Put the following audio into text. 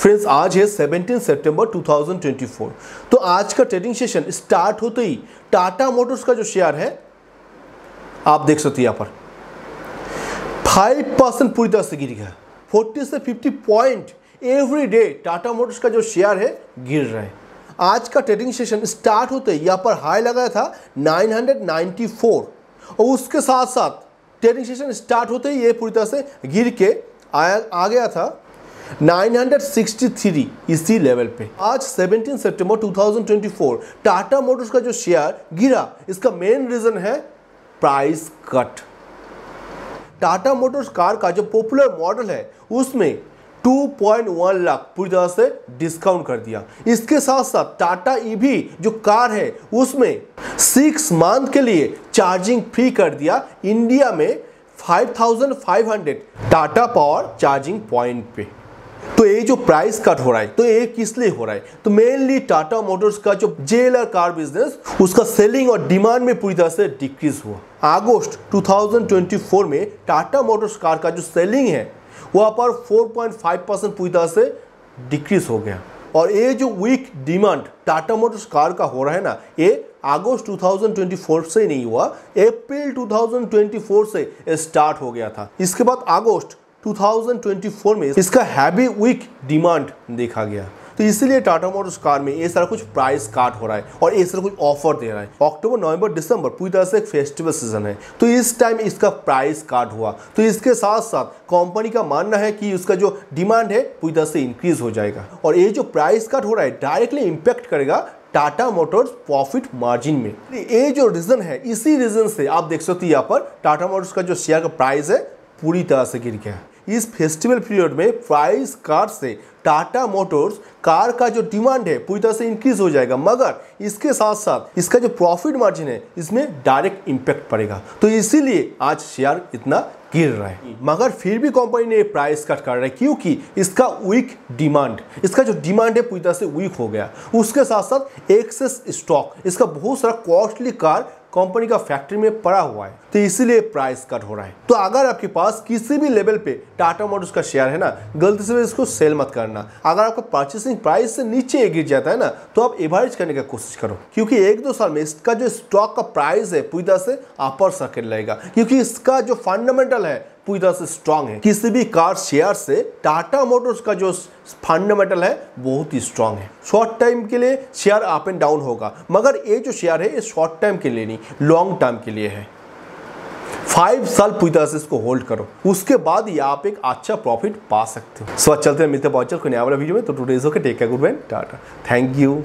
friends आज है 17 सितंबर 2024 तो आज का ट्रेडिंग सेशन स्टार्ट होते ही टाटा मोटर्स का जो शेयर है आप देख सकते हैं यहाँ पर 5 परसेंट पूरी तरह से गिर गया 40 से 50 point every day Tata Motors का जो शेयर है गिर रहा है आज का ट्रेडिंग सेशन स्टार्ट होते ही यहाँ पर हाई लगाया था 994 और उसके साथ साथ ट्रेडिंग सेशन स्टार्ट होते ही ये पूरी तरह से गिर के आया आ गया था 963 इसी लेवल पे आज 17 सितंबर 2024 टाटा मोटर्स का जो शेयर गिरा इसका मेन रीजन है price cut Tata Motors car का जो पॉपुलर मॉडल है उसमें 2.1 लाख पूरी तरह से डिस्काउंट कर दिया इसके साथ साथ टाटा ईवी जो कार है उसमें सिक्स मंथ के लिए चार्जिंग फ्री कर दिया इंडिया में 5,500 टाटा पावर चार्जिंग पॉइंट पे तो ये जो प्राइस कट हो रहा है तो ये किस लिए हो रहा है तो मेनली टाटा मोटर्स का जो जेएलआर कार बिजनेस उसका सेलिंग और डिमांड में पूरी तरह से डिक्रीज हुआ अगस्त 2024 में टाटा मोटर्स कार का जो सेलिंग है वहाँ पर 4.5 परसेंट पूरी तरह से डिक्रीज हो गया और ये जो weak demand Tata Motors car का हो रहा है ना ये अगस्त 2024 से नहीं हुआ अप्रैल 2024 से स्टार्ट हो गया था इसके बाद अगस्त 2024 में इसका हैवी वीक डिमांड देखा गया तो इसलिए टाटा मोटर्स कार में ये सारा कुछ प्राइस काट हो रहा है और ये सारा कुछ ऑफर दे रहा है अक्टूबर नवंबर दिसंबर पूरी तरह से एक फेस्टिवल सीजन है तो इस टाइम इसका प्राइस काट हुआ तो इसके साथ साथ कंपनी का मानना है कि उसका जो डिमांड है पूरी तरह से इंक्रीज हो जाएगा और ये जो प्राइस काट हो रहा है डायरेक्टली इम्पैक्ट करेगा टाटा मोटर्स प्रॉफिट मार्जिन में ये जो रीज़न है इसी रीज़न से आप देख सकते हो यहाँ पर टाटा मोटर्स का जो शेयर का प्राइस है पूरी तरह से गिर गया इस फेस्टिवल पीरियड में प्राइस कार से टाटा मोटर्स कार का जो डिमांड है पूरी तरह से इंक्रीज हो जाएगा मगर इसके साथ साथ इसका जो प्रॉफिट मार्जिन है इसमें डायरेक्ट इंपैक्ट पड़ेगा तो इसीलिए आज शेयर इतना गिर रहा है मगर फिर भी कंपनी ने प्राइस कट कर रहा है क्योंकि इसका वीक डिमांड इसका जो डिमांड है पूरी तरह से वीक हो गया उसके साथ साथ एक्सेस स्टॉक इसका बहुत सारा कॉस्टली कार कंपनी का फैक्ट्री में पड़ा हुआ है तो इसीलिए प्राइस कट हो रहा है तो अगर आपके पास किसी भी लेवल पे टाटा मोटर्स का शेयर है ना गलती से इसको सेल मत करना अगर आपका परचेसिंग प्राइस से नीचे गिर जाता है ना तो आप एवरेज करने की कोशिश करो क्योंकि एक दो साल में इसका जो स्टॉक का प्राइस है पूरी तरह से अपर सर्किट लगेगा क्योंकि इसका जो फंडामेंटल है पूरी तरह से स्ट्रांग है किसी भी कार शेयर से टाटा मोटर्स का जो फंडामेंटल है बहुत ही स्ट्रांग है शॉर्ट टाइम के लिए शेयर अप एंड डाउन होगा मगर ये जो शेयर है ये शॉर्ट टाइम के लिए नहीं लॉन्ग टर्म के लिए है फाइव साल पूरी तरह से इसको होल्ड करो उसके बाद ही आप एक अच्छा प्रॉफिट पा सकते हो सो चलते हैं मित्र पहुंचे को नया वाला वीडियो में तो today is okay take care good bye tata thank you